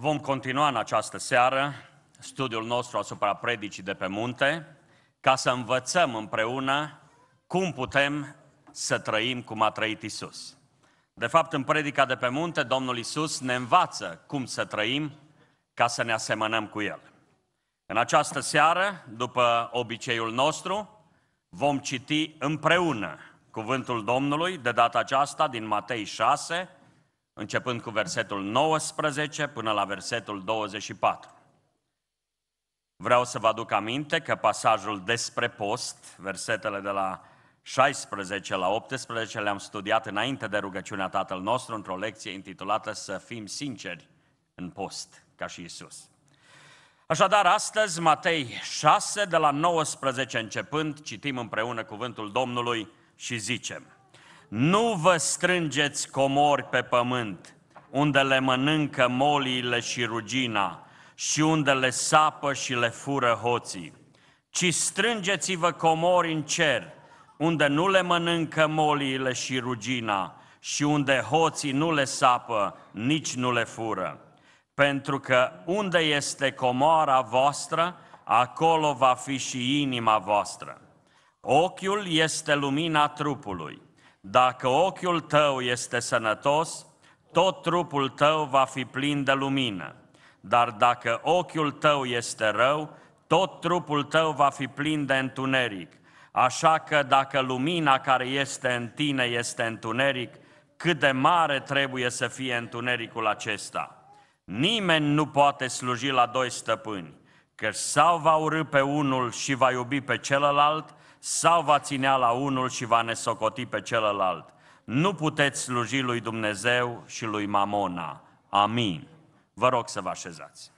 Vom continua în această seară studiul nostru asupra predicii de pe munte, ca să învățăm împreună cum putem să trăim cum a trăit Isus. De fapt, în predica de pe munte, Domnul Isus ne învață cum să trăim ca să ne asemănăm cu El. În această seară, după obiceiul nostru, vom citi împreună cuvântul Domnului, de data aceasta din Matei 6, începând cu versetul 19 până la versetul 24. Vreau să vă aduc aminte că pasajul despre post, versetele de la 16 la 18 le-am studiat înainte de rugăciunea Tatăl nostru într-o lecție intitulată Să fim sinceri în post, ca și Isus. Așadar, astăzi, Matei 6, de la 19 începând, citim împreună cuvântul Domnului și zicem – nu vă strângeți comori pe pământ, unde le mănâncă moliile și rugina și unde le sapă și le fură hoții, ci strângeți-vă comori în cer, unde nu le mănâncă moliile și rugina și unde hoții nu le sapă, nici nu le fură. Pentru că unde este comoara voastră, acolo va fi și inima voastră. Ochiul este lumina trupului. Dacă ochiul tău este sănătos, tot trupul tău va fi plin de lumină. Dar dacă ochiul tău este rău, tot trupul tău va fi plin de întuneric. Așa că dacă lumina care este în tine este întuneric, cât de mare trebuie să fie întunericul acesta. Nimeni nu poate sluji la doi stăpâni, că sau va urâ pe unul și va iubi pe celălalt, sau va ținea la unul și va nesocoti pe celălalt. Nu puteți sluji lui Dumnezeu și lui Mamona. Amin. Vă rog să vă așezați.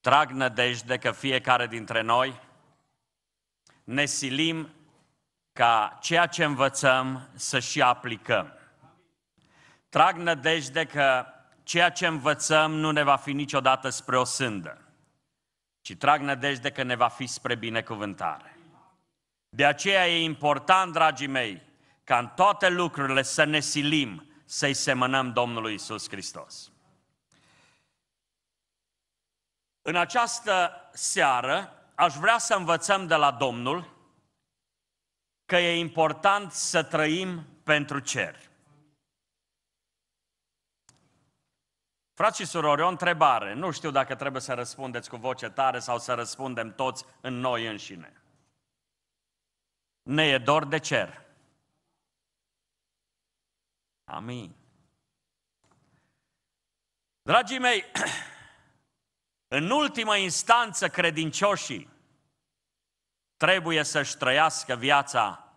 Trag nădejde că fiecare dintre noi ne silim ca ceea ce învățăm să și aplicăm. Trag nădejde că ceea ce învățăm nu ne va fi niciodată spre o sândă, ci trag nădejde că ne va fi spre binecuvântare. De aceea e important, dragii mei, ca în toate lucrurile să ne silim, să-i semănăm Domnului Isus Hristos. În această seară aș vrea să învățăm de la Domnul că e important să trăim pentru cer. Frați și surori, o întrebare. Nu știu dacă trebuie să răspundeți cu voce tare sau să răspundem toți în noi înșine. Ne e dor de cer. Amin. Dragii mei, în ultimă instanță credincioșii trebuie să-și trăiască viața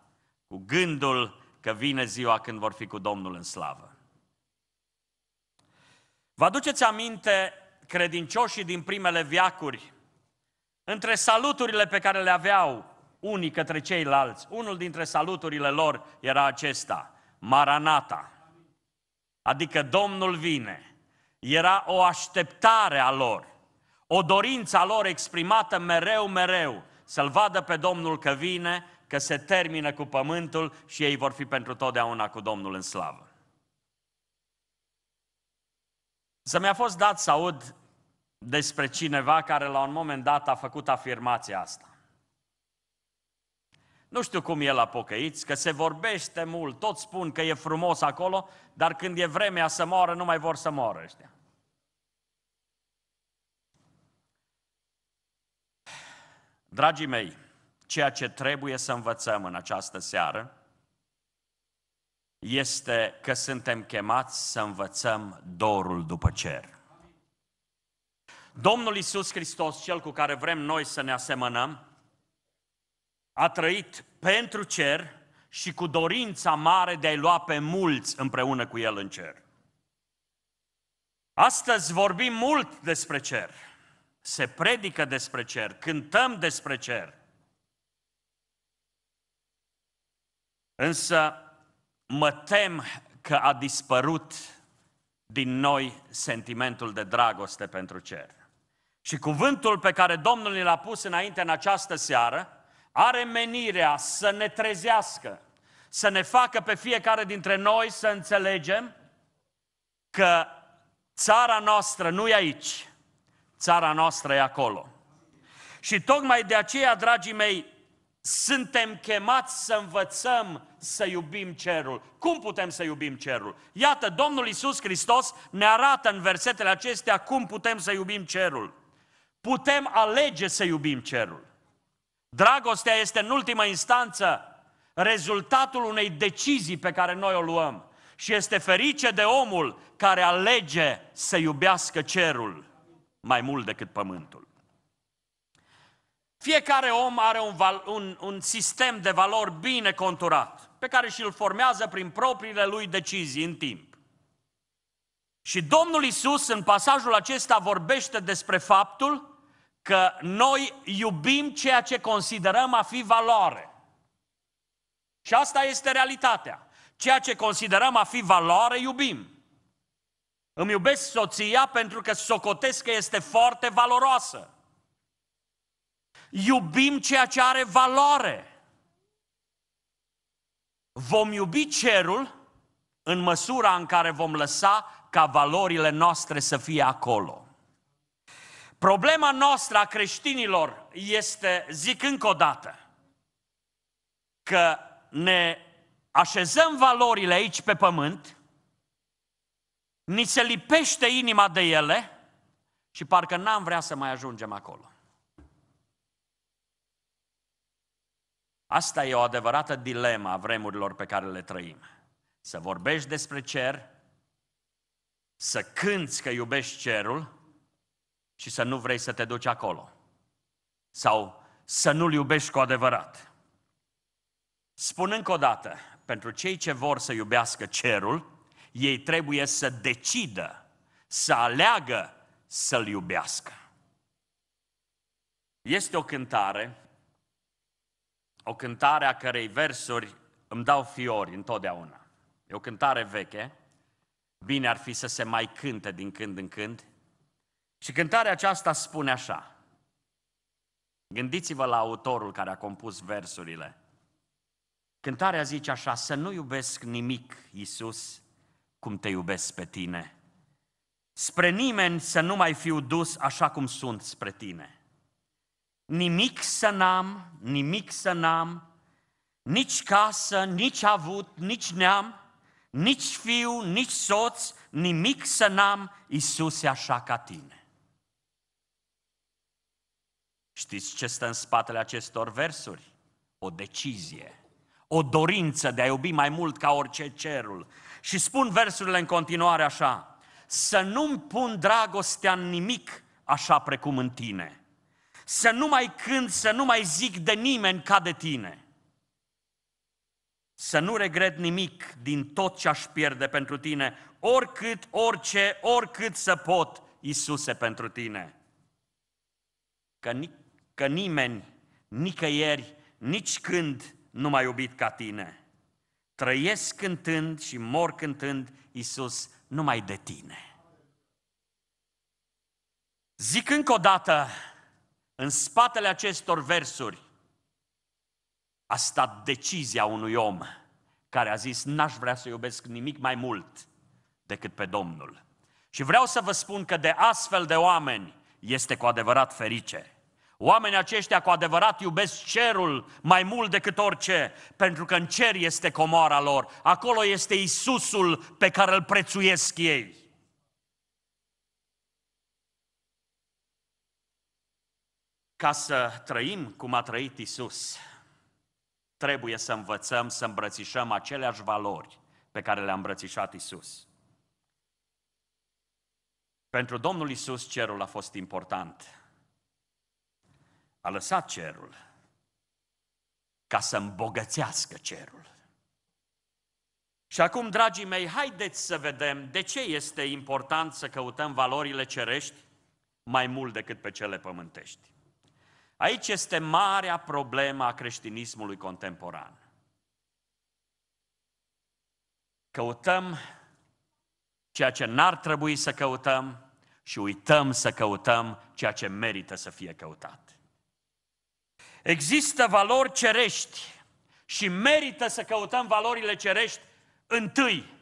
cu gândul că vine ziua când vor fi cu Domnul în slavă. Vă aduceți aminte credincioșii din primele viacuri, între saluturile pe care le aveau unii către ceilalți, unul dintre saluturile lor era acesta, Maranata, adică Domnul vine. Era o așteptare a lor, o dorință a lor exprimată mereu, mereu, să-L vadă pe Domnul că vine, că se termină cu pământul și ei vor fi pentru totdeauna cu Domnul în slavă. Să mi-a fost dat să aud despre cineva care la un moment dat a făcut afirmația asta. Nu știu cum e la pocăiți, că se vorbește mult, toți spun că e frumos acolo, dar când e vremea să moară, nu mai vor să moară ăștia. Dragii mei, ceea ce trebuie să învățăm în această seară este că suntem chemați să învățăm dorul după cer. Domnul Isus Hristos, cel cu care vrem noi să ne asemănăm, a trăit pentru cer și cu dorința mare de a-i lua pe mulți împreună cu El în cer. Astăzi vorbim mult despre cer, se predică despre cer, cântăm despre cer. Însă mă tem că a dispărut din noi sentimentul de dragoste pentru cer. Și cuvântul pe care Domnul l-a pus înainte în această seară are menirea să ne trezească, să ne facă pe fiecare dintre noi să înțelegem că țara noastră nu e aici, țara noastră e acolo. Și tocmai de aceea, dragii mei, suntem chemați să învățăm să iubim cerul. Cum putem să iubim cerul? Iată, Domnul Isus Hristos ne arată în versetele acestea cum putem să iubim cerul. Putem alege să iubim cerul. Dragostea este în ultima instanță rezultatul unei decizii pe care noi o luăm. Și este ferice de omul care alege să iubească cerul mai mult decât pământul. Fiecare om are un, val, un, un sistem de valori bine conturat, pe care și-l formează prin propriile lui decizii în timp. Și Domnul Isus, în pasajul acesta, vorbește despre faptul că noi iubim ceea ce considerăm a fi valoare. Și asta este realitatea. Ceea ce considerăm a fi valoare, iubim. Îmi iubesc soția pentru că socotesc că este foarte valoroasă iubim ceea ce are valoare. Vom iubi cerul în măsura în care vom lăsa ca valorile noastre să fie acolo. Problema noastră a creștinilor este, zic încă o dată, că ne așezăm valorile aici pe pământ, ni se lipește inima de ele și parcă n-am vrea să mai ajungem acolo. Asta e o adevărată dilemă a vremurilor pe care le trăim. Să vorbești despre cer, să cânți că iubești cerul și să nu vrei să te duci acolo. Sau să nu-l iubești cu adevărat. Spun încă o dată, pentru cei ce vor să iubească cerul, ei trebuie să decidă, să aleagă să-l iubească. Este o cântare o cântare a cărei versuri îmi dau fiori întotdeauna. E o cântare veche, bine ar fi să se mai cânte din când în când. Și cântarea aceasta spune așa. Gândiți-vă la autorul care a compus versurile. Cântarea zice așa, să nu iubesc nimic, Iisus, cum te iubesc pe tine. Spre nimeni să nu mai fiu dus așa cum sunt spre tine nimic să n-am, nimic să n-am, nici casă, nici avut, nici neam, nici fiu, nici soț, nimic să n-am, Iisuse așa ca tine. Știți ce stă în spatele acestor versuri? O decizie, o dorință de a iubi mai mult ca orice cerul. Și spun versurile în continuare așa, să nu-mi pun dragostea în nimic așa precum în tine – să nu mai cânt, să nu mai zic de nimeni ca de tine. Să nu regret nimic din tot ce aș pierde pentru tine, oricât, orice, oricât să pot, Iisuse, pentru tine. Că, ni- că nimeni, nicăieri, nici când nu m-a iubit ca tine. Trăiesc cântând și mor cântând, Iisus, numai de tine. Zic încă o dată, în spatele acestor versuri a stat decizia unui om care a zis, n-aș vrea să iubesc nimic mai mult decât pe Domnul. Și vreau să vă spun că de astfel de oameni este cu adevărat ferice. Oamenii aceștia cu adevărat iubesc cerul mai mult decât orice, pentru că în cer este comoara lor, acolo este Isusul pe care îl prețuiesc ei. Ca să trăim cum a trăit Isus, trebuie să învățăm să îmbrățișăm aceleași valori pe care le-a îmbrățișat Isus. Pentru Domnul Isus cerul a fost important. A lăsat cerul ca să îmbogățească cerul. Și acum, dragii mei, haideți să vedem de ce este important să căutăm valorile cerești mai mult decât pe cele pământești. Aici este marea problemă a creștinismului contemporan. Căutăm ceea ce n-ar trebui să căutăm și uităm să căutăm ceea ce merită să fie căutat. Există valori cerești și merită să căutăm valorile cerești întâi,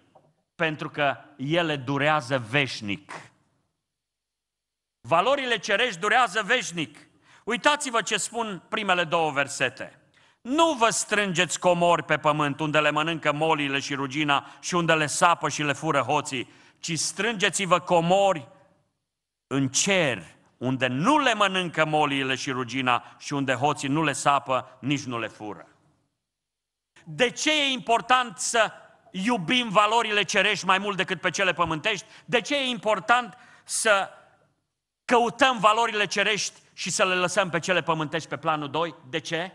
pentru că ele durează veșnic. Valorile cerești durează veșnic. Uitați-vă ce spun primele două versete. Nu vă strângeți comori pe pământ unde le mănâncă molile și rugina și unde le sapă și le fură hoții, ci strângeți-vă comori în cer, unde nu le mănâncă moliile și rugina și unde hoții nu le sapă, nici nu le fură. De ce e important să iubim valorile cerești mai mult decât pe cele pământești? De ce e important să căutăm valorile cerești și să le lăsăm pe cele pământești pe planul 2. De ce?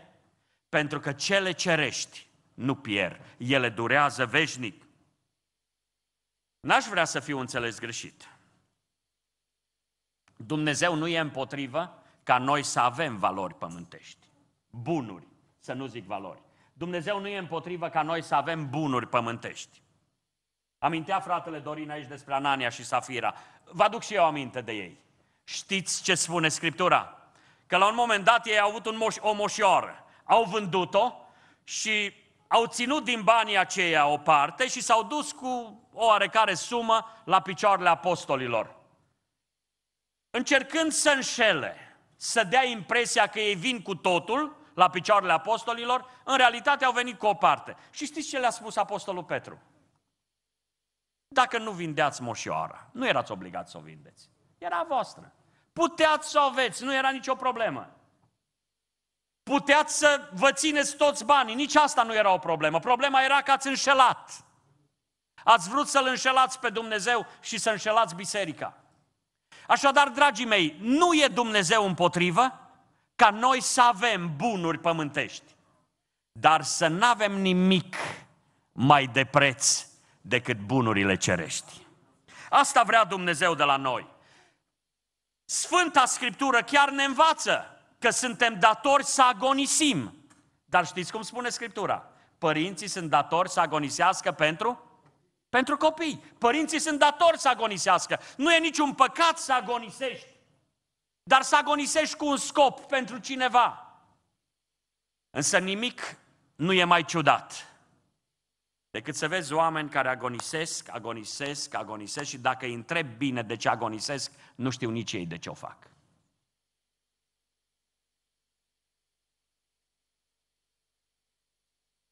Pentru că cele cerești nu pierd, ele durează veșnic. N-aș vrea să fiu înțeles greșit. Dumnezeu nu e împotrivă ca noi să avem valori pământești, bunuri, să nu zic valori. Dumnezeu nu e împotrivă ca noi să avem bunuri pământești. Amintea fratele Dorin aici despre Anania și Safira. Vă aduc și eu aminte de ei. Știți ce spune Scriptura? că la un moment dat ei au avut un moș, o moșioară, au vândut-o și au ținut din banii aceia o parte și s-au dus cu o oarecare sumă la picioarele apostolilor. Încercând să înșele, să dea impresia că ei vin cu totul la picioarele apostolilor, în realitate au venit cu o parte. Și știți ce le-a spus apostolul Petru? Dacă nu vindeați moșioara, nu erați obligați să o vindeți. Era voastră. Puteați să o aveți, nu era nicio problemă. Puteați să vă țineți toți banii, nici asta nu era o problemă. Problema era că ați înșelat. Ați vrut să-L înșelați pe Dumnezeu și să înșelați biserica. Așadar, dragii mei, nu e Dumnezeu împotrivă ca noi să avem bunuri pământești, dar să nu avem nimic mai de preț decât bunurile cerești. Asta vrea Dumnezeu de la noi. Sfânta Scriptură chiar ne învață că suntem datori să agonisim. Dar știți cum spune Scriptura? Părinții sunt datori să agonisească pentru? Pentru copii. Părinții sunt datori să agonisească. Nu e niciun păcat să agonisești. Dar să agonisești cu un scop pentru cineva. Însă nimic nu e mai ciudat Decât să vezi oameni care agonisesc, agonisesc, agonisesc și dacă îi întreb bine de ce agonisesc, nu știu nici ei de ce o fac.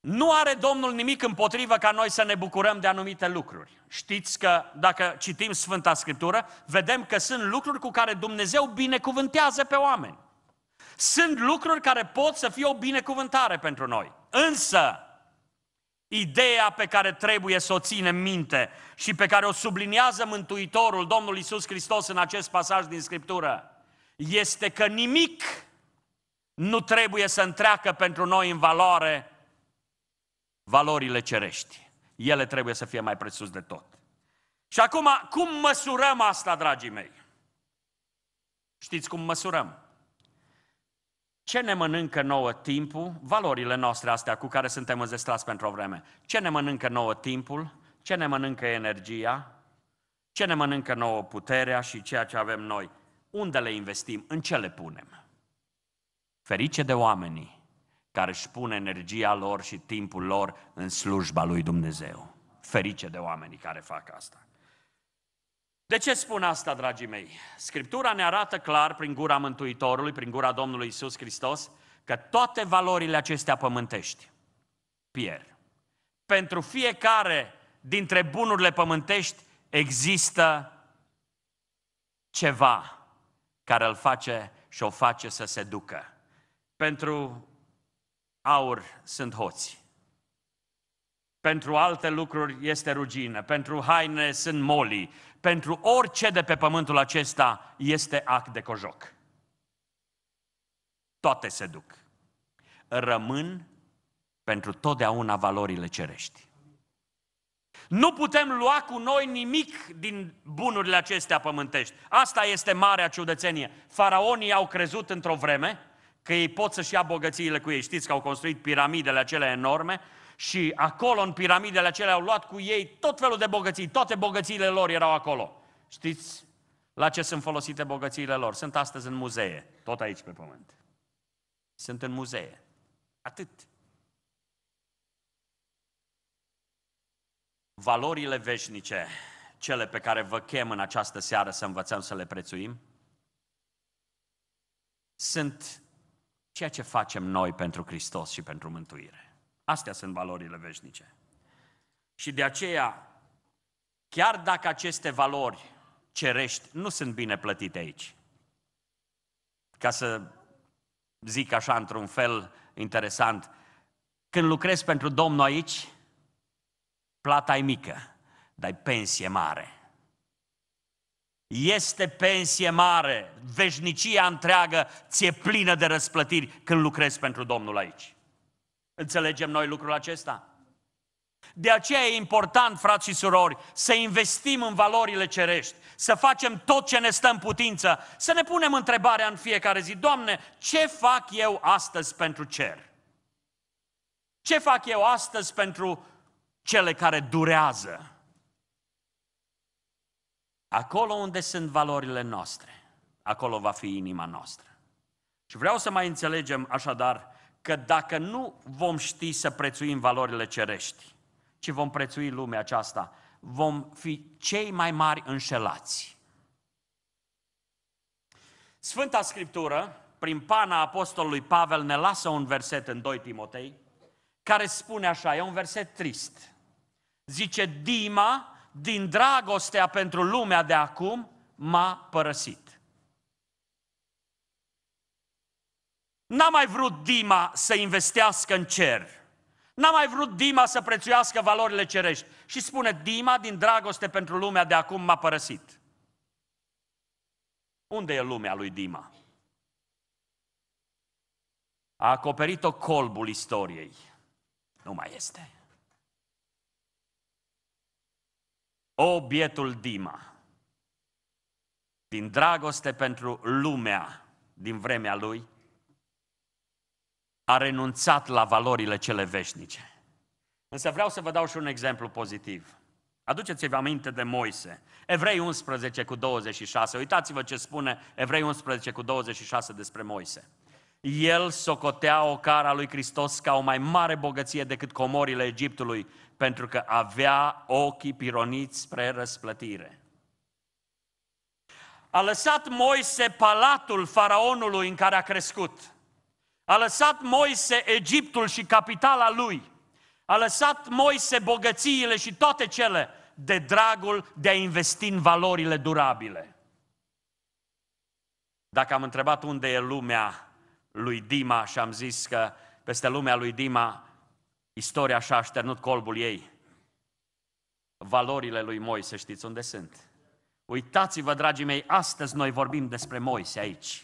Nu are Domnul nimic împotrivă ca noi să ne bucurăm de anumite lucruri. Știți că dacă citim Sfânta Scriptură, vedem că sunt lucruri cu care Dumnezeu binecuvântează pe oameni. Sunt lucruri care pot să fie o binecuvântare pentru noi. Însă, Ideea pe care trebuie să o ținem minte și pe care o subliniază Mântuitorul, Domnul Isus Hristos, în acest pasaj din Scriptură, este că nimic nu trebuie să întreacă pentru noi în valoare valorile cerești. Ele trebuie să fie mai presus de tot. Și acum, cum măsurăm asta, dragii mei? Știți cum măsurăm? Ce ne mănâncă nouă timpul? Valorile noastre astea cu care suntem înzestrați pentru o vreme. Ce ne mănâncă nouă timpul? Ce ne mănâncă energia? Ce ne mănâncă nouă puterea și ceea ce avem noi? Unde le investim? În ce le punem? Ferice de oamenii care își pun energia lor și timpul lor în slujba lui Dumnezeu. Ferice de oamenii care fac asta. De ce spun asta, dragii mei? Scriptura ne arată clar prin gura Mântuitorului, prin gura Domnului Isus Hristos, că toate valorile acestea pământești pierd. Pentru fiecare dintre bunurile pământești există ceva care îl face și o face să se ducă. Pentru aur sunt hoți. Pentru alte lucruri este rugină, pentru haine sunt moli, pentru orice de pe pământul acesta este act de cojoc. Toate se duc. Rămân pentru totdeauna valorile cerești. Nu putem lua cu noi nimic din bunurile acestea pământești. Asta este marea ciudățenie. Faraonii au crezut într-o vreme că ei pot să-și ia bogățiile cu ei. Știți că au construit piramidele acelea enorme și acolo, în piramidele acelea, au luat cu ei tot felul de bogății. Toate bogățiile lor erau acolo. Știți la ce sunt folosite bogățiile lor? Sunt astăzi în muzee, tot aici pe pământ. Sunt în muzee. Atât. Valorile veșnice, cele pe care vă chem în această seară să învățăm să le prețuim, sunt ceea ce facem noi pentru Hristos și pentru mântuire. Astea sunt valorile veșnice. Și de aceea, chiar dacă aceste valori cerești nu sunt bine plătite aici, ca să zic așa într-un fel interesant, când lucrezi pentru Domnul aici, plata e mică, dar e pensie mare. Este pensie mare, veșnicia întreagă ți-e plină de răsplătiri când lucrezi pentru Domnul aici. Înțelegem noi lucrul acesta? De aceea e important, frați și surori, să investim în valorile cerești, să facem tot ce ne stă în putință, să ne punem întrebarea în fiecare zi, Doamne, ce fac eu astăzi pentru cer? Ce fac eu astăzi pentru cele care durează? Acolo unde sunt valorile noastre, acolo va fi inima noastră. Și vreau să mai înțelegem așadar că dacă nu vom ști să prețuim valorile cerești, ci vom prețui lumea aceasta, vom fi cei mai mari înșelați. Sfânta Scriptură, prin pana Apostolului Pavel, ne lasă un verset în 2 Timotei, care spune așa, e un verset trist. Zice, Dima, din dragostea pentru lumea de acum, m-a părăsit. N-a mai vrut Dima să investească în cer. N-a mai vrut Dima să prețuiască valorile cerești. Și spune, Dima, din dragoste pentru lumea de acum, m-a părăsit. Unde e lumea lui Dima? A acoperit-o colbul istoriei. Nu mai este. O, bietul Dima, din dragoste pentru lumea din vremea lui, a renunțat la valorile cele veșnice. Însă vreau să vă dau și un exemplu pozitiv. Aduceți-vă aminte de Moise. Evrei 11 cu 26. Uitați-vă ce spune Evrei 11 cu 26 despre Moise. El socotea o cara lui Hristos ca o mai mare bogăție decât comorile Egiptului, pentru că avea ochii pironiți spre răsplătire. A lăsat Moise palatul faraonului în care a crescut. A lăsat Moise Egiptul și capitala lui. A lăsat Moise bogățiile și toate cele de dragul de a investi în valorile durabile. Dacă am întrebat unde e lumea lui Dima și am zis că peste lumea lui Dima istoria și-a așternut colbul ei, valorile lui Moise știți unde sunt. Uitați-vă, dragii mei, astăzi noi vorbim despre Moise aici.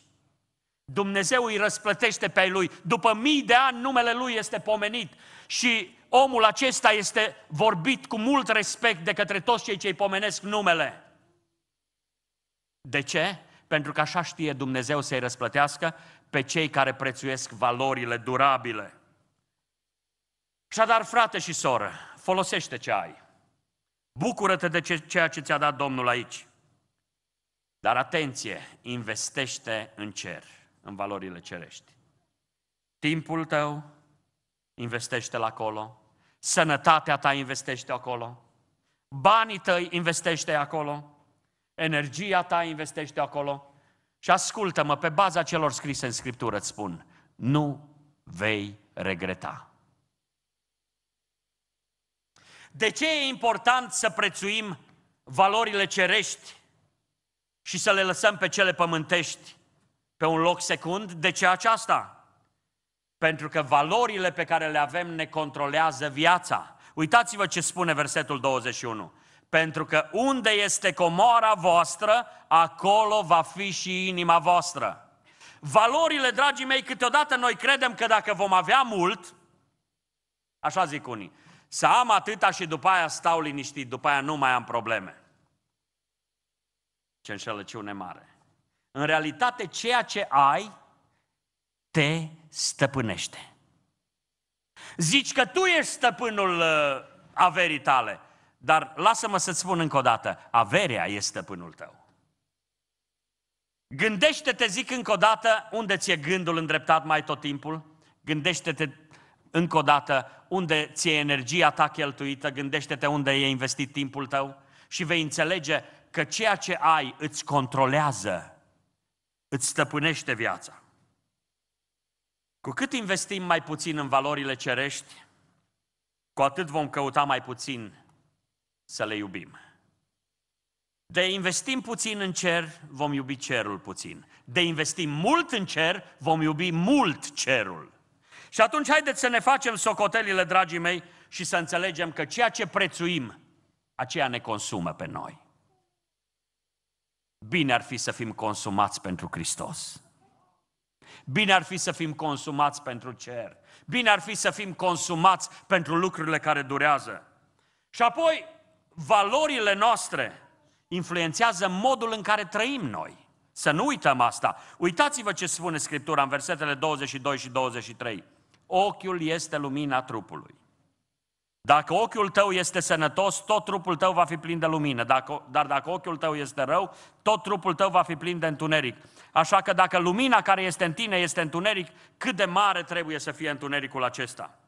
Dumnezeu îi răsplătește pe lui. După mii de ani numele lui este pomenit și omul acesta este vorbit cu mult respect de către toți cei ce îi pomenesc numele. De ce? Pentru că așa știe Dumnezeu să-i răsplătească pe cei care prețuiesc valorile durabile. Așadar, frate și soră, folosește ce ai. Bucură-te de ceea ce ți-a dat Domnul aici. Dar atenție, investește în cer în valorile cerești. Timpul tău investește-l acolo, sănătatea ta investește acolo, banii tăi investește acolo, energia ta investește acolo și ascultă-mă, pe baza celor scrise în Scriptură îți spun, nu vei regreta. De ce e important să prețuim valorile cerești și să le lăsăm pe cele pământești? pe un loc secund. De ce aceasta? Pentru că valorile pe care le avem ne controlează viața. Uitați-vă ce spune versetul 21. Pentru că unde este comoara voastră, acolo va fi și inima voastră. Valorile, dragii mei, câteodată noi credem că dacă vom avea mult, așa zic unii, să am atâta și după aia stau liniștit, după aia nu mai am probleme. Ce înșelăciune mare în realitate ceea ce ai te stăpânește. Zici că tu ești stăpânul uh, averii tale, dar lasă-mă să-ți spun încă o dată, averea este stăpânul tău. Gândește-te, zic încă o dată, unde ți-e gândul îndreptat mai tot timpul? Gândește-te încă o dată unde ți-e energia ta cheltuită, gândește-te unde e investit timpul tău și vei înțelege că ceea ce ai îți controlează îți stăpânește viața. Cu cât investim mai puțin în valorile cerești, cu atât vom căuta mai puțin să le iubim. De investim puțin în cer, vom iubi cerul puțin. De investim mult în cer, vom iubi mult cerul. Și atunci haideți să ne facem socotelile, dragii mei, și să înțelegem că ceea ce prețuim, aceea ne consumă pe noi. Bine ar fi să fim consumați pentru Hristos. Bine ar fi să fim consumați pentru cer. Bine ar fi să fim consumați pentru lucrurile care durează. Și apoi, valorile noastre influențează modul în care trăim noi. Să nu uităm asta. Uitați-vă ce spune Scriptura în versetele 22 și 23. Ochiul este lumina trupului. Dacă ochiul tău este sănătos, tot trupul tău va fi plin de lumină, dacă, dar dacă ochiul tău este rău, tot trupul tău va fi plin de întuneric. Așa că dacă lumina care este în tine este întuneric, cât de mare trebuie să fie întunericul acesta?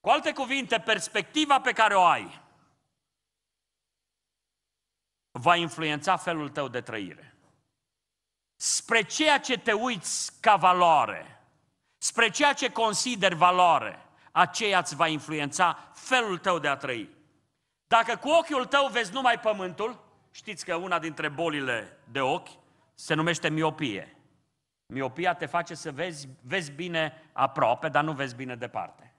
Cu alte cuvinte, perspectiva pe care o ai va influența felul tău de trăire. Spre ceea ce te uiți ca valoare, spre ceea ce consideri valoare, aceea îți va influența felul tău de a trăi. Dacă cu ochiul tău vezi numai pământul, știți că una dintre bolile de ochi se numește miopie. Miopia te face să vezi, vezi bine aproape, dar nu vezi bine departe.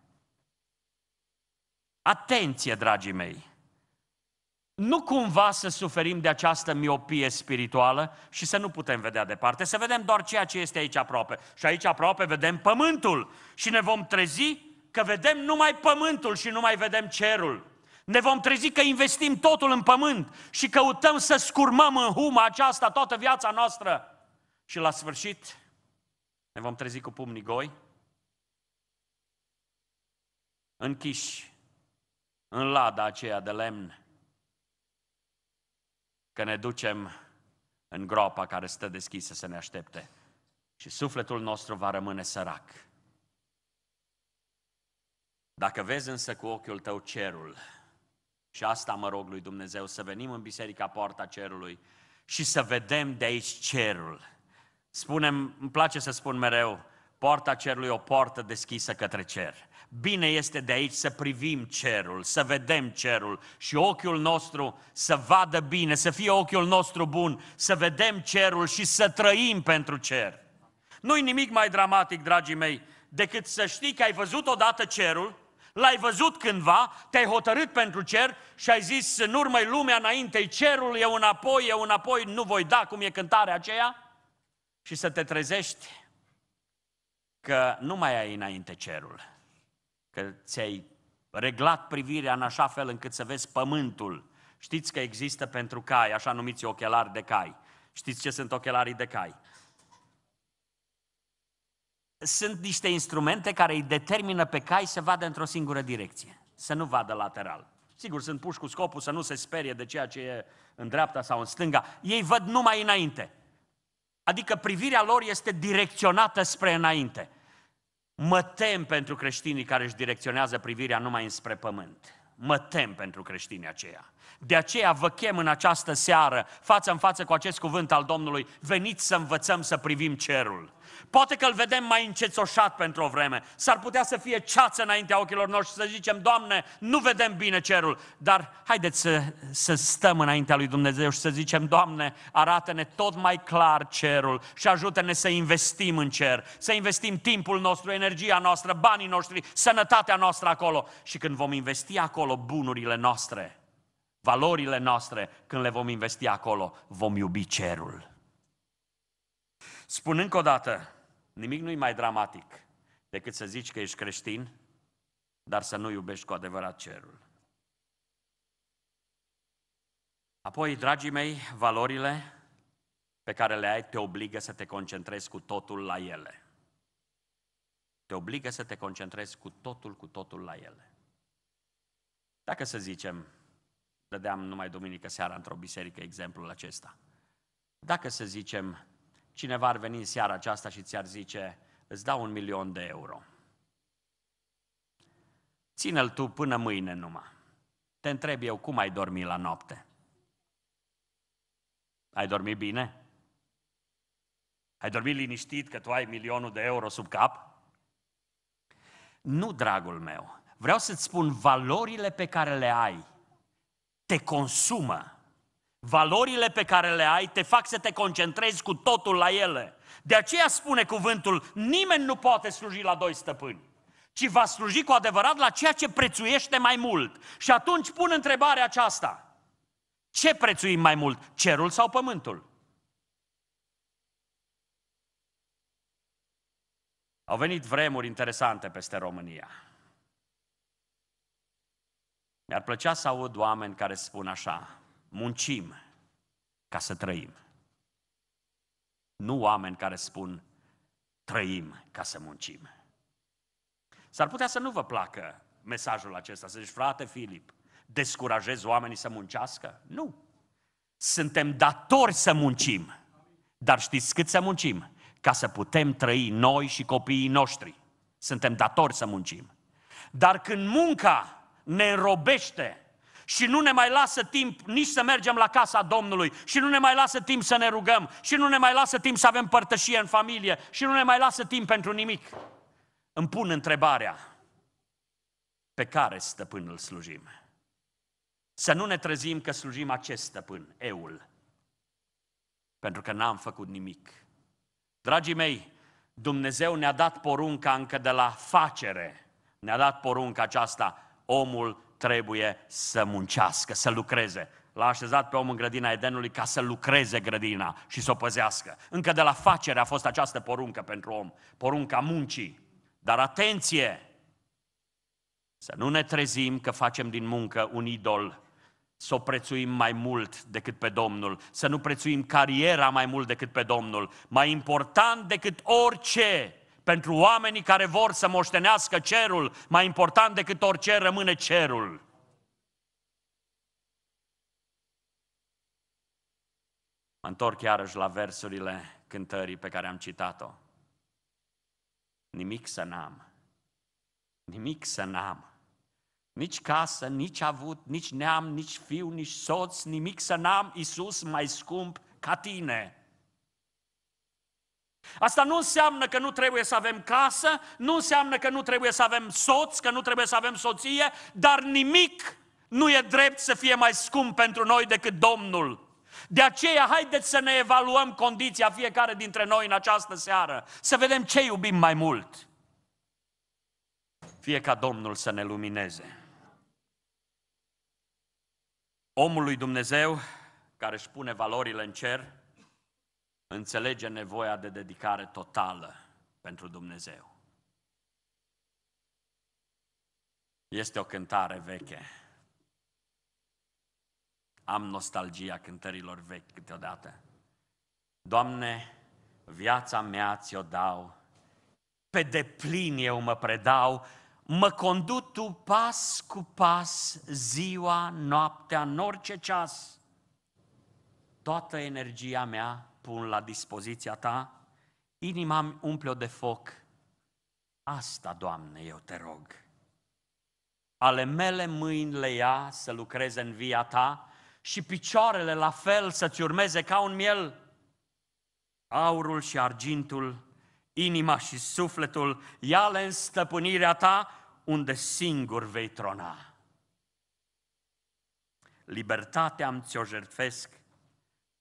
Atenție, dragii mei! Nu cumva să suferim de această miopie spirituală și să nu putem vedea departe, să vedem doar ceea ce este aici aproape. Și aici aproape vedem pământul și ne vom trezi că vedem numai pământul și nu mai vedem cerul. Ne vom trezi că investim totul în pământ și căutăm să scurmăm în huma aceasta toată viața noastră. Și la sfârșit ne vom trezi cu pumnii goi, închiși în lada aceea de lemn, că ne ducem în groapa care stă deschisă să ne aștepte și sufletul nostru va rămâne sărac dacă vezi însă cu ochiul tău cerul, și asta mă rog lui Dumnezeu, să venim în biserica poarta cerului și să vedem de aici cerul. Spunem, îmi place să spun mereu, poarta cerului o poartă deschisă către cer. Bine este de aici să privim cerul, să vedem cerul și ochiul nostru să vadă bine, să fie ochiul nostru bun, să vedem cerul și să trăim pentru cer. Nu-i nimic mai dramatic, dragii mei, decât să știi că ai văzut odată cerul, L-ai văzut cândva, te-ai hotărât pentru cer și ai zis, în urmă lumea înainte cerul, apoi, înapoi, un înapoi, nu voi da, cum e cântarea aceea? Și să te trezești că nu mai ai înainte cerul, că ți-ai reglat privirea în așa fel încât să vezi pământul. Știți că există pentru cai, așa numiți ochelari de cai. Știți ce sunt ochelarii de cai? sunt niște instrumente care îi determină pe cai să vadă într-o singură direcție, să nu vadă lateral. Sigur, sunt puși cu scopul să nu se sperie de ceea ce e în dreapta sau în stânga. Ei văd numai înainte. Adică privirea lor este direcționată spre înainte. Mă tem pentru creștinii care își direcționează privirea numai înspre pământ. Mă tem pentru creștinii aceia. De aceea vă chem în această seară, față în față cu acest cuvânt al Domnului, veniți să învățăm să privim cerul. Poate că îl vedem mai încețoșat pentru o vreme. S-ar putea să fie ceață înaintea ochilor noștri să zicem, Doamne, nu vedem bine cerul. Dar haideți să, să stăm înaintea lui Dumnezeu și să zicem, Doamne, arată-ne tot mai clar cerul și ajută-ne să investim în cer, să investim timpul nostru, energia noastră, banii noștri, sănătatea noastră acolo. Și când vom investi acolo bunurile noastre, valorile noastre, când le vom investi acolo, vom iubi cerul. Spun încă o dată, Nimic nu-i mai dramatic decât să zici că ești creștin, dar să nu iubești cu adevărat cerul. Apoi, dragii mei, valorile pe care le ai te obligă să te concentrezi cu totul la ele. Te obligă să te concentrezi cu totul, cu totul la ele. Dacă să zicem, dădeam numai duminică seara într-o biserică exemplul acesta, dacă să zicem, cineva ar veni în seara aceasta și ți-ar zice, îți dau un milion de euro. Ține-l tu până mâine numai. Te întreb eu, cum ai dormit la noapte? Ai dormit bine? Ai dormit liniștit că tu ai milionul de euro sub cap? Nu, dragul meu. Vreau să-ți spun, valorile pe care le ai te consumă Valorile pe care le ai te fac să te concentrezi cu totul la ele. De aceea spune cuvântul, nimeni nu poate sluji la doi stăpâni, ci va sluji cu adevărat la ceea ce prețuiește mai mult. Și atunci pun întrebarea aceasta. Ce prețuim mai mult, cerul sau pământul? Au venit vremuri interesante peste România. Mi-ar plăcea să aud oameni care spun așa, muncim ca să trăim. Nu oameni care spun trăim ca să muncim. S-ar putea să nu vă placă mesajul acesta, să zici, frate Filip, descurajezi oamenii să muncească? Nu. Suntem datori să muncim. Dar știți cât să muncim? Ca să putem trăi noi și copiii noștri. Suntem datori să muncim. Dar când munca ne înrobește, și nu ne mai lasă timp nici să mergem la casa Domnului și nu ne mai lasă timp să ne rugăm și nu ne mai lasă timp să avem părtășie în familie și nu ne mai lasă timp pentru nimic. Îmi pun întrebarea, pe care stăpân îl slujim? Să nu ne trezim că slujim acest stăpân, eul, pentru că n-am făcut nimic. Dragii mei, Dumnezeu ne-a dat porunca încă de la facere, ne-a dat porunca aceasta, omul trebuie să muncească, să lucreze. L-a așezat pe om în grădina Edenului ca să lucreze grădina și să o păzească. Încă de la facere a fost această poruncă pentru om, porunca muncii. Dar atenție! Să nu ne trezim că facem din muncă un idol, să o prețuim mai mult decât pe Domnul, să nu prețuim cariera mai mult decât pe Domnul. Mai important decât orice pentru oamenii care vor să moștenească cerul, mai important decât orice rămâne cerul. Mă întorc iarăși la versurile cântării pe care am citat-o. Nimic să n-am. Nimic să n-am. Nici casă, nici avut, nici neam, nici fiu, nici soț, nimic să n-am. Iisus mai scump ca tine. Asta nu înseamnă că nu trebuie să avem casă, nu înseamnă că nu trebuie să avem soț, că nu trebuie să avem soție, dar nimic nu e drept să fie mai scump pentru noi decât Domnul. De aceea, haideți să ne evaluăm condiția fiecare dintre noi în această seară, să vedem ce iubim mai mult. Fie ca Domnul să ne lumineze. Omul lui Dumnezeu, care își pune valorile în cer, înțelege nevoia de dedicare totală pentru Dumnezeu. Este o cântare veche. Am nostalgia cântărilor vechi câteodată. Doamne, viața mea ți-o dau, pe deplin eu mă predau, mă condu tu pas cu pas, ziua, noaptea, în orice ceas. Toată energia mea pun la dispoziția ta, inima îmi umple-o de foc. Asta, Doamne, eu te rog. Ale mele mâini le ia să lucreze în via ta și picioarele la fel să-ți urmeze ca un miel. Aurul și argintul, inima și sufletul, ia-le în stăpânirea ta, unde singur vei trona. Libertatea îmi ți-o jertfesc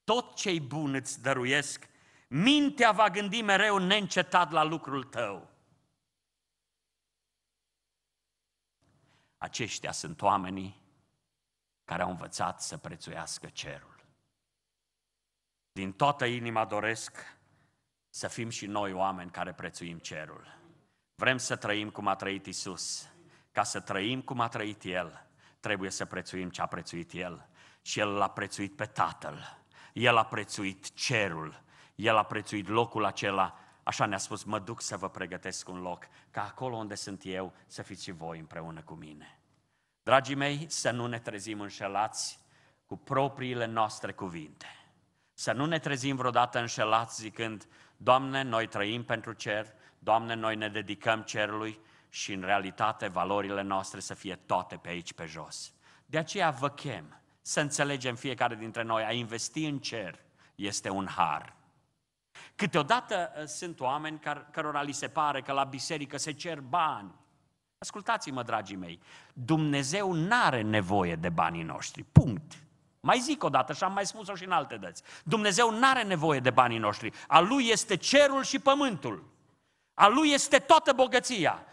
tot ce-i bun îți dăruiesc, mintea va gândi mereu neîncetat la lucrul tău. Aceștia sunt oamenii care au învățat să prețuiască cerul. Din toată inima doresc să fim și noi oameni care prețuim cerul. Vrem să trăim cum a trăit Isus. Ca să trăim cum a trăit El, trebuie să prețuim ce a prețuit El. Și El l-a prețuit pe Tatăl el a prețuit cerul, El a prețuit locul acela, așa ne-a spus, mă duc să vă pregătesc un loc, ca acolo unde sunt eu să fiți și voi împreună cu mine. Dragii mei, să nu ne trezim înșelați cu propriile noastre cuvinte. Să nu ne trezim vreodată înșelați zicând, Doamne, noi trăim pentru cer, Doamne, noi ne dedicăm cerului și în realitate valorile noastre să fie toate pe aici, pe jos. De aceea vă chem să înțelegem fiecare dintre noi, a investi în cer este un har. Câteodată uh, sunt oameni care, cărora li se pare că la biserică se cer bani. Ascultați-mă, dragii mei, Dumnezeu nu are nevoie de banii noștri, punct. Mai zic o dată și am mai spus-o și în alte dăți. Dumnezeu nu are nevoie de banii noștri. A Lui este cerul și pământul. A Lui este toată bogăția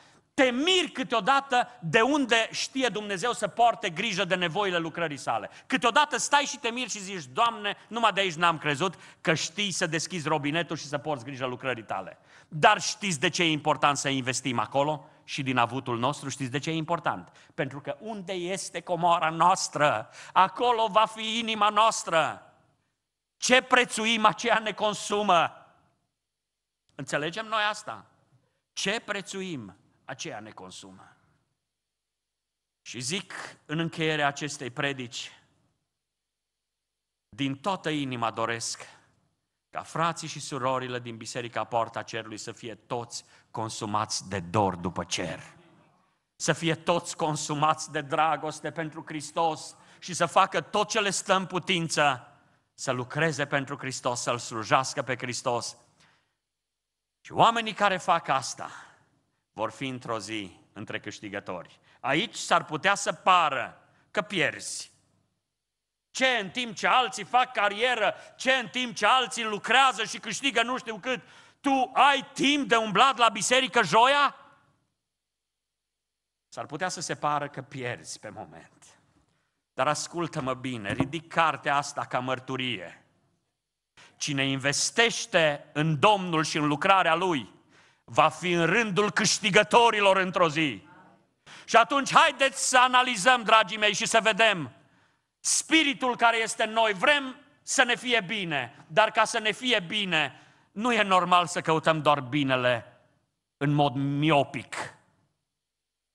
te miri câteodată de unde știe Dumnezeu să poarte grijă de nevoile lucrării sale. Câteodată stai și te miri și zici, Doamne, numai de aici n-am crezut că știi să deschizi robinetul și să porți grijă lucrării tale. Dar știți de ce e important să investim acolo? și din avutul nostru, știți de ce e important? Pentru că unde este comoara noastră, acolo va fi inima noastră. Ce prețuim, aceea ne consumă. Înțelegem noi asta? Ce prețuim? aceea ne consumă. Și zic în încheierea acestei predici, din toată inima doresc ca frații și surorile din Biserica Porta Cerului să fie toți consumați de dor după cer. Să fie toți consumați de dragoste pentru Hristos și să facă tot ce le stă în putință să lucreze pentru Hristos, să-L slujească pe Hristos. Și oamenii care fac asta, vor fi într-o zi între câștigători. Aici s-ar putea să pară că pierzi. Ce în timp ce alții fac carieră, ce în timp ce alții lucrează și câștigă nu știu cât, tu ai timp de umblat la biserică joia? S-ar putea să se pară că pierzi pe moment. Dar ascultă-mă bine, ridic cartea asta ca mărturie. Cine investește în Domnul și în lucrarea Lui, va fi în rândul câștigătorilor într-o zi. Și atunci haideți să analizăm, dragii mei, și să vedem spiritul care este în noi. Vrem să ne fie bine, dar ca să ne fie bine, nu e normal să căutăm doar binele în mod miopic,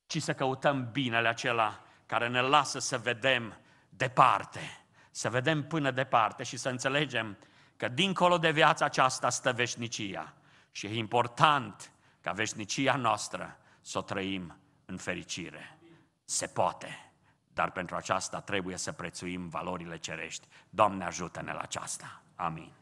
ci să căutăm binele acela care ne lasă să vedem departe, să vedem până departe și să înțelegem că dincolo de viața aceasta stă veșnicia. Și e important ca veșnicia noastră să o trăim în fericire. Se poate, dar pentru aceasta trebuie să prețuim valorile cerești. Doamne ajută-ne la aceasta. Amin.